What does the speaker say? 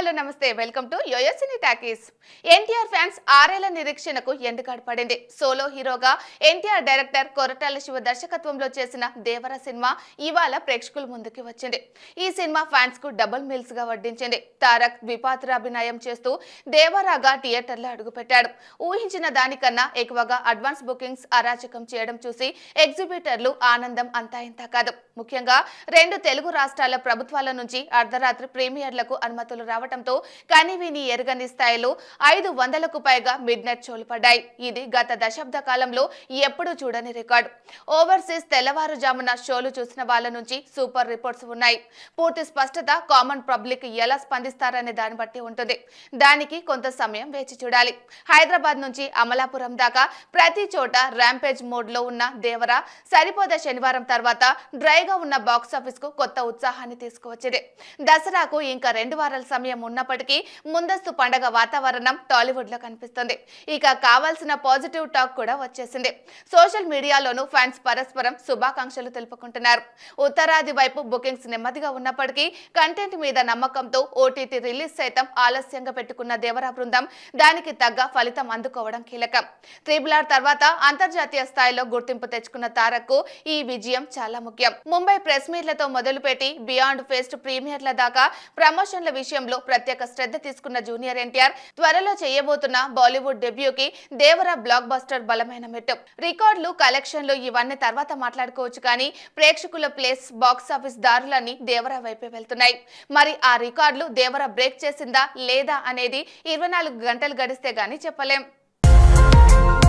hello నమస్తే welcome to yoyo cine talkies NTR fans ఆరేళ్ల నిరీక్షణకు ఎండుకాడు పడింది సోలో హీరోగా ఎన్టీఆర్ డైరెక్టర్ కొరటాల శివ దర్శకత్వంలో చేసిన దేవర సినిమా ఇవాళ ప్రేక్షకుల ముందుకి వచ్చింది ఈ సినిమా ఫ్యాన్స్ కు డబుల్ మిల్స్ గా వడ్డించింది తారక్ ద్విపాత్ర అభినయం చేస్తూ దేవరాగా థియేటర్లో అడుగుపెట్టాడు ఊహించిన దానికన్నా ఎక్కువగా అడ్వాన్స్ బుకింగ్స్ అరాచకం చేయడం చూసి ఎగ్జిబిటర్లు ఆనందం అంతా ఇంత కాదు ముఖ్యంగా రెండు తెలుగు రాష్ట్రాల ప్రభుత్వాల నుంచి అర్ధరాత్రి ప్రీమియర్లకు అనుమతులు రావడం రావడంతో కనివిని ఎరగని స్థాయిలో ఐదు వందలకు పైగా మిడ్నెట్ చోలుపడ్డాయి ఇది గత దశాబ్ద కాలంలో ఎప్పుడూ చూడని రికార్డు ఓవర్సీస్ తెల్లవారుజామున షోలు చూసిన వాళ్ళ నుంచి సూపర్ రిపోర్ట్స్ ఉన్నాయి పూర్తి స్పష్టత కామన్ పబ్లిక్ ఎలా స్పందిస్తారనే దాన్ని బట్టి ఉంటుంది దానికి కొంత సమయం వేచి చూడాలి హైదరాబాద్ నుంచి అమలాపురం దాకా ప్రతి చోట ర్యాంపేజ్ మోడ్ లో ఉన్న దేవరా సరిపోద శనివారం తర్వాత డ్రైగా ఉన్న బాక్సాఫీస్ కు కొత్త ఉత్సాహాన్ని తీసుకువచ్చింది దసరాకు ఇంకా రెండు వారాల సమయం ఆదాయం ఉన్నప్పటికీ ముందస్తు పండగ వాతావరణం టాలీవుడ్ లో కనిపిస్తుంది ఇక కావాల్సిన పాజిటివ్ టాక్ కూడా వచ్చేసింది సోషల్ మీడియాలోనూ ఫ్యాన్స్ పరస్పరం శుభాకాంక్షలు తెలుపుకుంటున్నారు ఉత్తరాది వైపు బుకింగ్స్ నెమ్మదిగా ఉన్నప్పటికీ కంటెంట్ మీద నమ్మకంతో ఓటీటీ రిలీజ్ సైతం ఆలస్యంగా పెట్టుకున్న దేవరా బృందం దానికి తగ్గ ఫలితం అందుకోవడం కీలకం త్రిబులార్ తర్వాత అంతర్జాతీయ స్థాయిలో గుర్తింపు తెచ్చుకున్న తారకు ఈ విజయం చాలా ముఖ్యం ముంబై ప్రెస్ మీట్లతో మొదలుపెట్టి బియాండ్ ఫెస్ట్ ప్రీమియర్ల దాకా ప్రమోషన్ల విషయంలో ప్రత్యేక శ్రద్ధ తీసుకున్న జూనియర్ ఎన్టీఆర్ త్వరలో చేయబోతున్న బాలీవుడ్ డెబ్యూకి దేవర బ్లాక్ బస్టర్ బలమైన మెట్టు రికార్డులు కలెక్షన్లు ఇవన్నీ తర్వాత మాట్లాడుకోవచ్చు కానీ ప్రేక్షకుల ప్లేస్ బాక్సాఫీస్ దారులన్నీ దేవర వైపే వెళ్తున్నాయి మరి ఆ రికార్డులు దేవర బ్రేక్ చేసిందా లేదా అనేది ఇరవై గంటలు గడిస్తే గానీ చెప్పలేం